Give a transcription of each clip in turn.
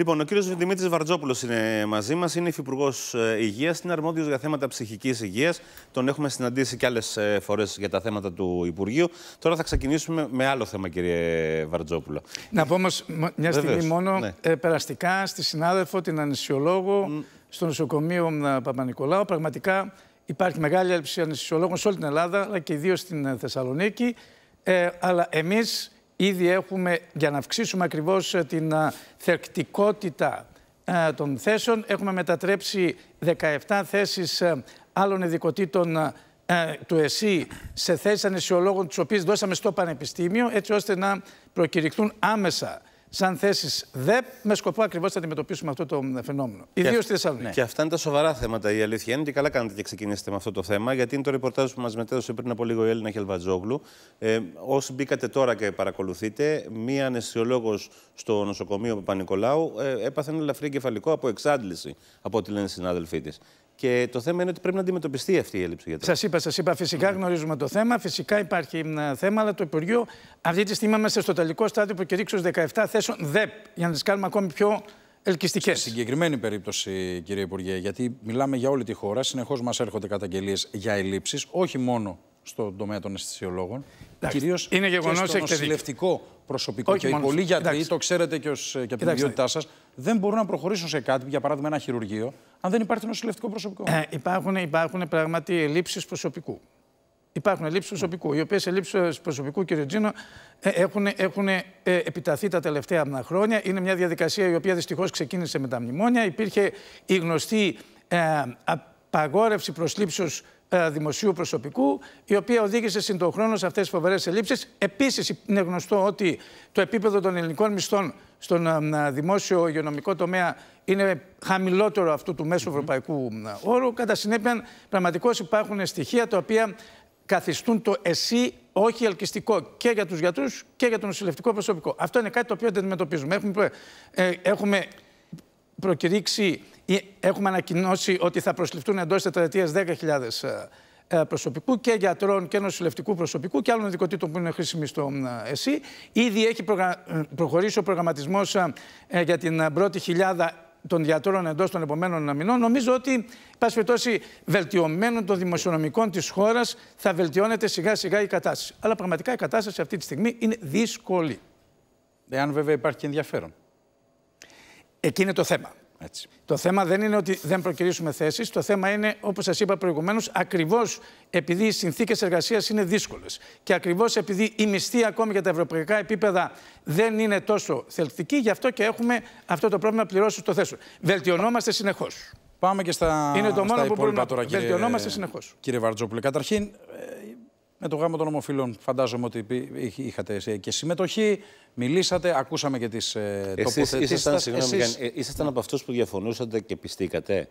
Λοιπόν, ο κύριος Δημήτρης Βαρτζόπουλος είναι μαζί μας. Είναι υφυπουργός ε, υγείας, είναι αρμόδιος για θέματα ψυχικής υγείας. Τον έχουμε συναντήσει και άλλες φορές για τα θέματα του Υπουργείου. Τώρα θα ξεκινήσουμε με άλλο θέμα, κύριε Βαρτζόπουλο. Να πω όμως μια στιγμή μόνο ναι. Ε, περαστικά στη συνάδελφο, την ανησιολόγο, mm. στο νοσοκομείο Παπα-Νικολάου. Πραγματικά υπάρχει μεγάλη έλλειψη ανησιολόγων σε όλη την Ελλάδα, αλλά και ιδίως στην ε, Θεσσαλονίκη. αλλά εμείς Ήδη έχουμε, για να αυξήσουμε ακριβώς ε, την ε, θερκτικότητα ε, των θέσεων, έχουμε μετατρέψει 17 θέσεις άλλων ειδικοτήτων του ΕΣΥ σε θέσεις ανεσιολόγων, τις οποίες δώσαμε στο Πανεπιστήμιο, έτσι ώστε να προκηρυχθούν άμεσα σαν θέσεις ΔΕΠ με σκοπό ακριβώς να αντιμετωπίσουμε αυτό το φαινόμενο. Ιδίω στη Θεσσαλονίκη. Ναι. Και αυτά είναι τα σοβαρά θέματα. Η αλήθεια είναι και καλά κάνετε και ξεκινήσετε με αυτό το θέμα, γιατί είναι το ρεπορτάζ που μας μετέδωσε πριν από λίγο η Έλληνα Χελβατζόγλου. Ε, όσοι μπήκατε τώρα και παρακολουθείτε, μία αναισθητολόγο στο νοσοκομείο Παπα-Νικολάου ε, έπαθε ένα ελαφρύ εγκεφαλικό από εξάντληση, από ό,τι λένε οι συνάδελφοί της. Και το θέμα είναι ότι πρέπει να αντιμετωπιστεί αυτή η έλλειψη Σας είπα, σας είπα, φυσικά ναι. γνωρίζουμε το θέμα. Φυσικά υπάρχει ένα θέμα, αλλά το Υπουργείο αυτή τη στιγμή είμαστε στο τελικό στάδιο που κηρύξω 17 θέσεων ΔΕΠ για να τις κάνουμε ακόμη πιο ελκυστικές. Σε συγκεκριμένη περίπτωση, κύριε Υπουργέ, γιατί μιλάμε για όλη τη χώρα, συνεχώς μας έρχονται καταγγελίες για ελλείψεις, όχι μόνο στον τομέα των αισθησιολόγων. Κυρίω στο νοσηλευτικό προσωπικό. και πολλοί γιατροί, το ξέρετε και, ως, και από την ιδιότητά σας, δεν μπορούν να προχωρήσουν σε κάτι, για παράδειγμα ένα χειρουργείο, αν δεν υπάρχει νοσηλευτικό προσωπικό. Ε, υπάρχουν, υπάρχουν πράγματι ελλείψεις προσωπικού. Υπάρχουν ελλείψεις προσωπικού, οι οποίες ελλείψεις προσωπικού, κύριε Τζίνο, ε, έχουν, έχουν ε, επιταθεί τα τελευταία χρόνια. Είναι μια διαδικασία η οποία δυστυχώς ξεκίνησε με τα μνημόνια. Υπήρχε η γνωστή ε, απαγόρευση προσλήψεως ε, δημοσίου προσωπικού, η οποία οδήγησε συντοχρόνω σε αυτές τις φοβερές ελλείψεις. Επίσης, είναι γνωστό ότι το επίπεδο των ελληνικών μισθών στον ε, ε, δημόσιο υγειονομικό τομέα είναι χαμηλότερο αυτού του μέσου ευρωπαϊκού όρου. Κατά συνέπεια, πραγματικώς υπάρχουν στοιχεία τα οποία καθιστούν το εσύ όχι ελκυστικό και για τους γιατρούς και για το νοσηλευτικό προσωπικό. Αυτό είναι κάτι το οποίο δεν αντιμετωπίζουμε. Έχουμε, ε, έχουμε προκηρύξει ή έχουμε ανακοινώσει ότι θα προσληφθούν εντός τετραετίας 10.000 ε, ε, προσωπικού και γιατρών και νοσηλευτικού προσωπικού και άλλων ειδικοτήτων που είναι χρήσιμοι στο ΕΣΥ. Ήδη έχει ε, προχωρήσει ο προγραμματισμός για την πρώτη χιλιάδα των γιατρών εντός των επόμενων μηνών. Νομίζω ότι, πάση περιπτώσει, βελτιωμένων των δημοσιονομικών της χώρας θα βελτιώνεται σιγά σιγά η κατάσταση. Αλλά πραγματικά η κατάσταση αυτή τη στιγμή είναι δύσκολη. Εάν βέβαια υπάρχει ενδιαφέρον. Εκεί είναι το θέμα. Έτσι. Το θέμα δεν είναι ότι δεν προκυρήσουμε θέσεις. Το θέμα είναι, όπως σας είπα προηγουμένως, ακριβώς επειδή οι συνθήκες εργασίας είναι δύσκολες και ακριβώς επειδή η μισθή ακόμη για τα ευρωπαϊκά επίπεδα δεν είναι τόσο θελκτική, γι' αυτό και έχουμε αυτό το πρόβλημα πληρώσει το θέσο. Βελτιωνόμαστε συνεχώς. Πάμε και στα. Είναι τώρα, κύριε, Κύριε Βαρτζόπουλε, καταρχήν, με το γάμο των ομοφυλών. Φαντάζομαι ότι είχατε και συμμετοχή, μιλήσατε, ακούσαμε και τις ε, τοποθετήσεις Εσείς συγγνώμη, Εσείς... Ε, ήσασταν από αυτούς που διαφωνούσατε και πιστήκατε.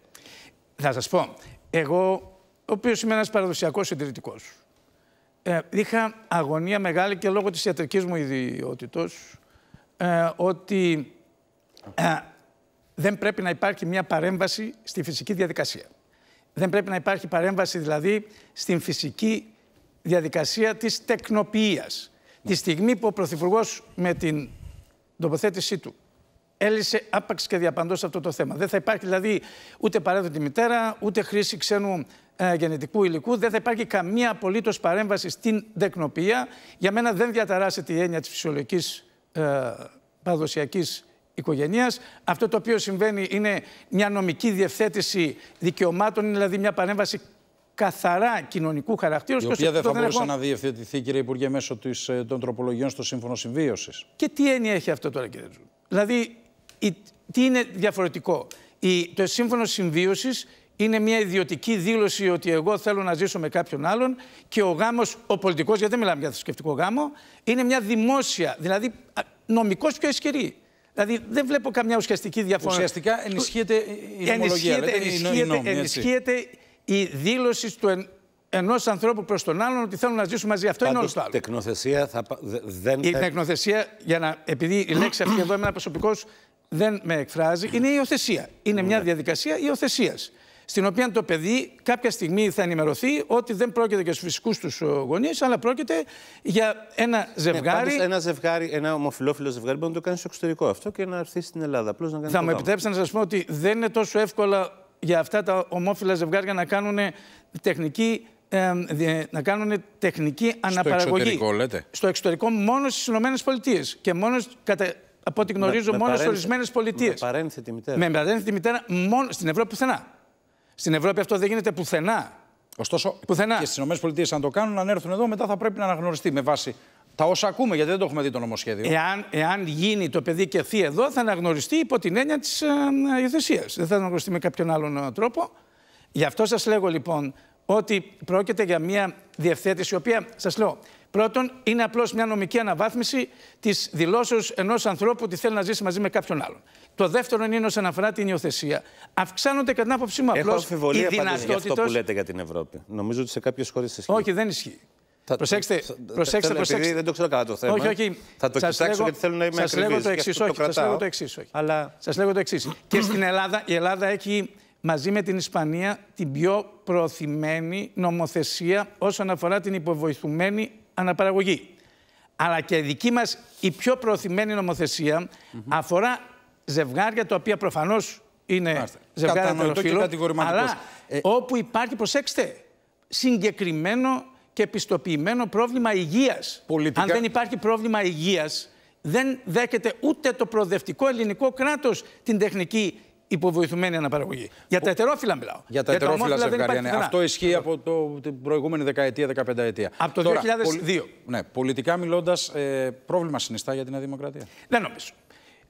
Θα σας πω. Εγώ, ο οποίος είμαι ένας παραδοσιακός συντηρητικός, ε, είχα αγωνία μεγάλη και λόγω της ιατρικής μου ιδιότητος ε, ότι ε, δεν πρέπει να υπάρχει μια παρέμβαση στη φυσική διαδικασία. Δεν πρέπει να υπάρχει παρέμβαση δηλαδή στην φυσική διαδικασία της τεκνοποιίας. Τη στιγμή που ο Πρωθυπουργός με την τοποθέτησή του έλυσε άπαξ και διαπαντός αυτό το θέμα. Δεν θα υπάρχει δηλαδή ούτε παρέδωτη μητέρα, ούτε χρήση ξένου ε, γενετικού υλικού. Δεν θα υπάρχει καμία απολύτως παρέμβαση στην τεκνοποιία. Για μένα δεν διαταράσσεται η έννοια της φυσιολογικής ε, παραδοσιακής οικογένειας. Αυτό το οποίο συμβαίνει είναι μια νομική διευθέτηση δικαιωμάτων, δηλαδή μια παρέμβαση καθαρά κοινωνικού χαρακτήρας. Η οποία δεν θα μπορούσε να διευθετηθεί, κύριε Υπουργέ, μέσω της, ε, των τροπολογιών στο Σύμφωνο Συμβίωσης. Και τι έννοια έχει αυτό τώρα, κύριε Τζούλη. Δηλαδή, τι είναι διαφορετικό. Η, το Σύμφωνο Συμβίωσης είναι μια ιδιωτική δήλωση ότι εγώ θέλω να ζήσω με κάποιον άλλον και ο γάμος, ο πολιτικός, γιατί δεν μιλάμε για θρησκευτικό γάμο, είναι μια δημόσια, δηλαδή νομικώ πιο ισχυρή. Δηλαδή δεν βλέπω καμιά ουσιαστική διαφορά. Ουσιαστικά ενισχύεται η νομολογία. Ενισχύεται, η δήλωση του εν, ενός ανθρώπου προς τον άλλον ότι θέλουν να ζήσουν μαζί. Αυτό Πάντως, είναι όλος το άλλο. Τεκνοθεσία θα, δεν... Η τεκνοθεσία, για να, επειδή η λέξη αυτή εδώ εμένα προσωπικό δεν με εκφράζει, είναι η υιοθεσία. Είναι μια διαδικασία υιοθεσίας. Στην οποία το παιδί κάποια στιγμή θα ενημερωθεί ότι δεν πρόκειται για του φυσικούς τους γονείς, αλλά πρόκειται για ένα ναι, ζευγάρι. Ναι, ένα ζευγάρι, ένα ομοφυλόφιλο ζευγάρι μπορεί να το κάνει στο εξωτερικό αυτό και να έρθει στην Ελλάδα. να κάνει θα μου επιτρέψετε να σας πω ότι δεν είναι τόσο εύκολα για αυτά τα ομόφυλα ζευγάρια να κάνουν τεχνική να κάνουν τεχνική Στο αναπαραγωγή. Στο εξωτερικό, λέτε. Στο εξωτερικό μόνο στις ΗΠΑ και μόνο, κατά, από ό,τι γνωρίζω, με, μόνο σε ορισμένες πολιτείες. Με παρένθετη μητέρα. Με παρένθετη μητέρα μόνο στην Ευρώπη πουθενά. Στην Ευρώπη αυτό δεν γίνεται πουθενά. Ωστόσο, πουθενά. και στις ΗΠΑ, αν το κάνουν, αν έρθουν εδώ, μετά θα πρέπει να αναγνωριστεί με βάση τα όσα ακούμε, γιατί δεν το έχουμε δει το νομοσχέδιο. Εάν, εάν γίνει το παιδί και θεί εδώ, θα αναγνωριστεί υπό την έννοια της ε, ε, υιοθεσίας. Δεν θα αναγνωριστεί με κάποιον άλλον ε, τρόπο. Γι' αυτό σας λέγω λοιπόν ότι πρόκειται για μια διευθέτηση, η οποία σας λέω. Πρώτον, είναι απλώς μια νομική αναβάθμιση της δηλώσεως ενός ανθρώπου ότι θέλει να ζήσει μαζί με κάποιον άλλον. Το δεύτερο είναι όσον αφορά την υιοθεσία. Αυξάνονται κατά την άποψή μου απλώ οι δυνατότητε. Αυτό που λέτε για την Ευρώπη. Νομίζω ότι σε κάποιες χώρες ισχύει. Όχι, δεν ισχύει. Θα... Προσέξτε, θα... Επειδή δεν το ξέρω καλά το θέμα. Όχι, όχι. Θα το σας κοιτάξω γιατί θέλω να είμαι σας λέγω το εξή. Όχι, το σας λέγω το εξής, Αλλά... Σας λέγω το εξής. και στην Ελλάδα, η Ελλάδα έχει μαζί με την Ισπανία την πιο προωθημένη νομοθεσία όσον αφορά την υποβοηθουμένη αναπαραγωγή. Αλλά και η δική μας η πιο προωθημένη νομοθεσία αφορά ζευγάρια τα οποία προφανώς είναι ζευγάρια Κατανοητό Αλλά ε- όπου υπάρχει, προσέξτε, συγκεκριμένο και πρόβλημα υγείας. Πολιτικά... Αν δεν υπάρχει πρόβλημα υγείας, δεν δέχεται ούτε το προοδευτικό ελληνικό κράτος την τεχνική υποβοηθημένη αναπαραγωγή. Για τα ετερόφυλλα μιλάω. Για τα ετερόφυλλα, ζευγάρια. Ναι. Αυτό ισχύει από το, την προηγούμενη δεκαετία, δεκαπενταετία. Από το 2002. Ναι, πολιτικά μιλώντας, ε, πρόβλημα συνιστά για την Αδημοκρατία. Δεν νομίζω.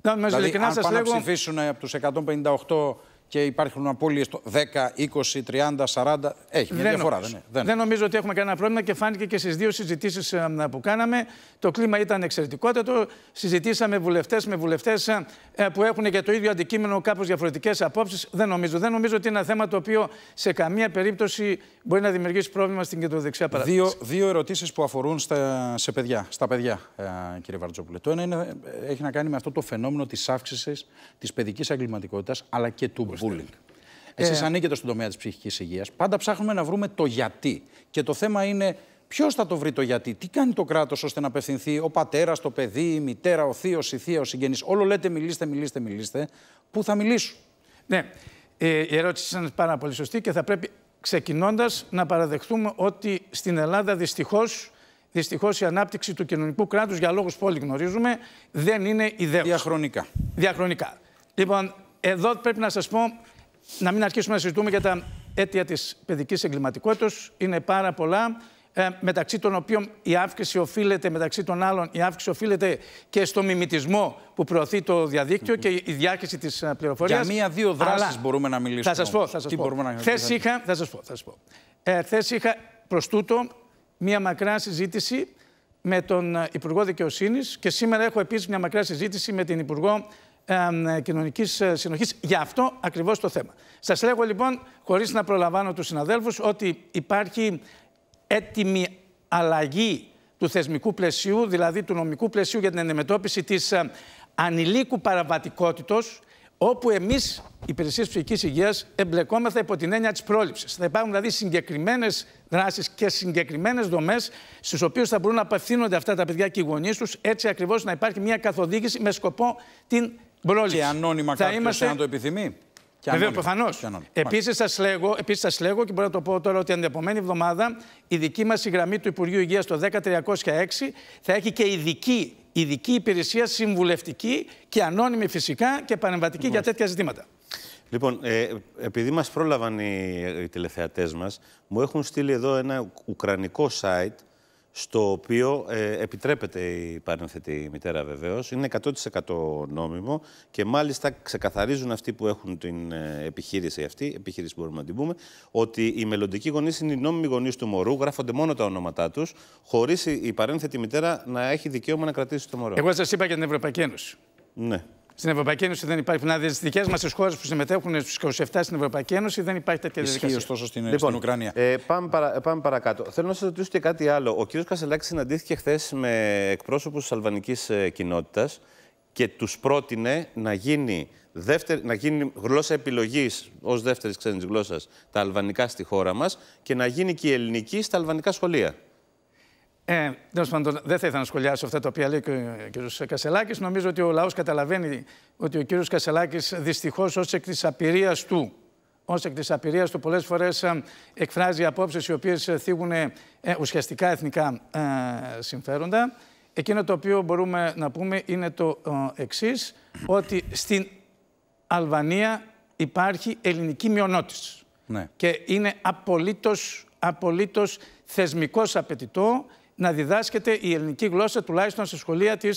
Να, δηλαδή, αν πάνε λέγω... να ψηφίσουν ε, από τους και υπάρχουν απώλειες 10, 20, 30, 40. Έχει μια δεν διαφορά, δεν είναι. Δεν. νομίζω ότι έχουμε κανένα πρόβλημα και φάνηκε και στις δύο συζητήσεις ε, που κάναμε. Το κλίμα ήταν εξαιρετικότατο. Συζητήσαμε βουλευτές με βουλευτές ε, ε, που έχουν για το ίδιο αντικείμενο κάπως διαφορετικές απόψεις. Δεν νομίζω. Δεν νομίζω ότι είναι ένα θέμα το οποίο σε καμία περίπτωση μπορεί να δημιουργήσει πρόβλημα στην κεντροδεξιά παράταξη. Δύο, δύο ερωτήσεις που αφορούν στα, σε παιδιά, στα παιδιά, κύριε Βαρτζόπουλε. Το ένα είναι, έχει να κάνει με αυτό το φαινόμενο της αύξησης της παιδικής εγκληματικότητα αλλά και του bullying. Εσείς ε. ανήκετε στον τομέα της ψυχικής υγείας. Πάντα ψάχνουμε να βρούμε το γιατί. Και το θέμα είναι ποιος θα το βρει το γιατί. Τι κάνει το κράτος ώστε να απευθυνθεί ο πατέρας, το παιδί, η μητέρα, ο θείος, η θεία, ο συγγενής. Όλο λέτε μιλήστε, μιλήστε, μιλήστε. Πού θα μιλήσουν. Ναι. Ε, η ερώτηση είναι πάρα πολύ σωστή και θα πρέπει ξεκινώντας να παραδεχτούμε ότι στην Ελλάδα δυστυχώς. Δυστυχώς η ανάπτυξη του κοινωνικού κράτους για λόγους που όλοι γνωρίζουμε, δεν είναι ιδέα Διαχρονικά. Διαχρονικά. Λοιπόν, εδώ πρέπει να σας πω, να μην αρχίσουμε να συζητούμε για τα αίτια της παιδικής εγκληματικότητας. Είναι πάρα πολλά. Ε, μεταξύ των οποίων η αύξηση οφείλεται, μεταξύ των άλλων, η αύξηση οφείλεται και στο μιμητισμό που προωθεί το διαδικτυο και η διάχυση της ε, πληροφορίας. Για μία-δύο δράσεις μπορούμε να μιλήσουμε. Θα σας πω, θα πω. είχα, θα σας πω, θα σας πω. Ε, θες είχα προς τούτο μία μακρά συζήτηση με τον ε, Υπουργό Δικαιοσύνης και σήμερα έχω επίσης μία μακρά συζήτηση με την Υπουργό ε, κοινωνικής ε, συνοχής για αυτό ακριβώς το θέμα. Σας λέγω λοιπόν, χωρίς να προλαμβάνω τους συναδέλφους, ότι υπάρχει έτοιμη αλλαγή του θεσμικού πλαισίου, δηλαδή του νομικού πλαισίου για την αντιμετώπιση της ε, ανηλίκου παραβατικότητα, όπου εμείς, οι υπηρεσίες ψυχικής υγείας, εμπλεκόμεθα υπό την έννοια της πρόληψης. Θα υπάρχουν δηλαδή συγκεκριμένες δράσεις και συγκεκριμένες δομές, στις οποίες θα μπορούν να απευθύνονται αυτά τα παιδιά και οι γονείς τους, έτσι ακριβώς να υπάρχει μια καθοδήγηση με σκοπό την και ανώνυμα κάποιος, ε, είμαστε... το επιθυμεί. Βέβαια, προφανώ. Επίση, σας λέγω, επίσης σας λέγω και μπορώ να το πω τώρα ότι την επόμενη εβδομάδα η δική μας γραμμή του Υπουργείου Υγείας το 10306 θα έχει και ειδική, ειδική υπηρεσία συμβουλευτική και ανώνυμη φυσικά και παρεμβατική για τέτοια ζητήματα. Λοιπόν, ε, επειδή μας πρόλαβαν οι, οι τηλεθεατές μας, μου έχουν στείλει εδώ ένα ουκρανικό site στο οποίο ε, επιτρέπεται η παρενθετή μητέρα βεβαίως, είναι 100% νόμιμο και μάλιστα ξεκαθαρίζουν αυτοί που έχουν την ε, επιχείρηση αυτή, επιχείρηση μπορούμε να την πούμε, ότι οι μελλοντικοί γονείς είναι οι νόμιμοι γονείς του μωρού, γράφονται μόνο τα ονόματά τους, χωρίς η παρένθετη μητέρα να έχει δικαίωμα να κρατήσει το μωρό. Εγώ σας είπα για την Ευρωπαϊκή Ένωση. Ναι στην Ευρωπαϊκή Ένωση δεν υπάρχει. Να δεις τι δικές μας χώρες που συμμετέχουν στους 27 στην Ευρωπαϊκή Ένωση δεν υπάρχει τέτοια διαδικασία. Ισχύει ωστόσο στην, λοιπόν, στην Ουκρανία. Ε, πάμε, παρα, ε, πάμε παρακάτω. Θέλω να σας ρωτήσω και κάτι άλλο. Ο κ. Κασελάκης συναντήθηκε χθες με εκπρόσωπους της αλβανικής ε, κοινότητας και τους πρότεινε να γίνει, να γίνει γλώσσα επιλογής ως δεύτερης ξένης γλώσσας τα αλβανικά στη χώρα μας και να γίνει και η ελληνική στα αλβανικά σχολεία. Ε, πάντων, δεν θα ήθελα να σχολιάσω αυτά τα οποία λέει και ο ε, κ. Κασελάκης. Νομίζω ότι ο λαός καταλαβαίνει ότι ο κ. Κασελάκης δυστυχώς ως εκ της απειρίας του, ως εκ της απειρίας του, πολλές φορές ε, εκφράζει απόψεις οι οποίες θίγουν ε, ουσιαστικά εθνικά συμφέροντα. Εκείνο το οποίο μπορούμε να πούμε είναι το εξής, ότι στην Αλβανία υπάρχει ελληνική μειονότηση Ναι. Και είναι απολύτως απολύτως θεσμικός απαιτητό να διδάσκεται η ελληνική γλώσσα τουλάχιστον σε σχολεία της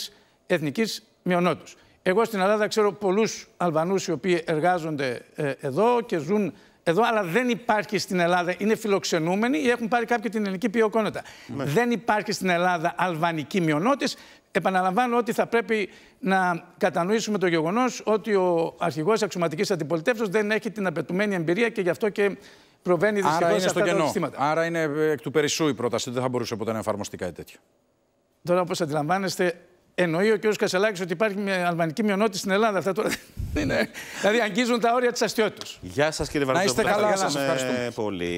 Εθνικής μειονότητας. Εγώ στην Ελλάδα ξέρω πολλούς Αλβανούς οι οποίοι εργάζονται ε, εδώ και ζουν εδώ, αλλά δεν υπάρχει στην Ελλάδα, είναι φιλοξενούμενοι ή έχουν πάρει κάποια την ελληνική ποιοκόνητα. Ναι. Δεν υπάρχει στην Ελλάδα αλβανική μειονότητα. Επαναλαμβάνω ότι θα πρέπει να κατανοήσουμε το γεγονός ότι ο αρχηγός αξιωματική αντιπολιτεύσεως δεν έχει την απαιτουμένη εμπειρία και γι' αυτό και προβαίνει δυστυχώ αυτά τα Άρα είναι ε, εκ του περισσού η πρόταση. Δεν θα μπορούσε ποτέ να εφαρμοστεί κάτι τέτοιο. Τώρα, όπως αντιλαμβάνεστε, εννοεί ο κ. Κασελάκης ότι υπάρχει μια αλμανική μειονότητα στην Ελλάδα. Αυτά τώρα δεν είναι. Δηλαδή, αγγίζουν τα όρια της αστείωτητα. Γεια σας, κύριε Βαρδινό. Να είστε καλά, σας ευχαριστούμε ε, πολύ.